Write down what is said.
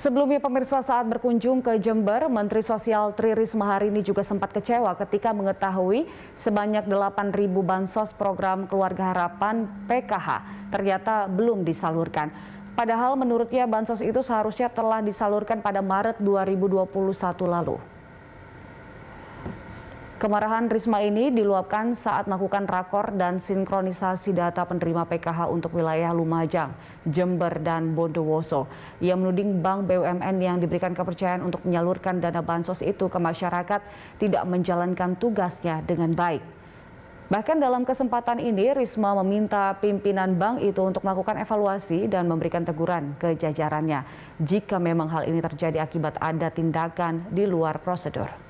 Sebelumnya pemirsa saat berkunjung ke Jember, Menteri Sosial Tri Risma hari ini juga sempat kecewa ketika mengetahui sebanyak 8.000 bansos program Keluarga Harapan PKH ternyata belum disalurkan. Padahal menurutnya bansos itu seharusnya telah disalurkan pada Maret 2021 lalu. Kemarahan Risma ini diluapkan saat melakukan rakor dan sinkronisasi data penerima PKH untuk wilayah Lumajang, Jember, dan Bondowoso. Ia menuding Bank BUMN yang diberikan kepercayaan untuk menyalurkan dana bansos itu ke masyarakat tidak menjalankan tugasnya dengan baik. Bahkan dalam kesempatan ini, Risma meminta pimpinan bank itu untuk melakukan evaluasi dan memberikan teguran ke jajarannya jika memang hal ini terjadi akibat ada tindakan di luar prosedur.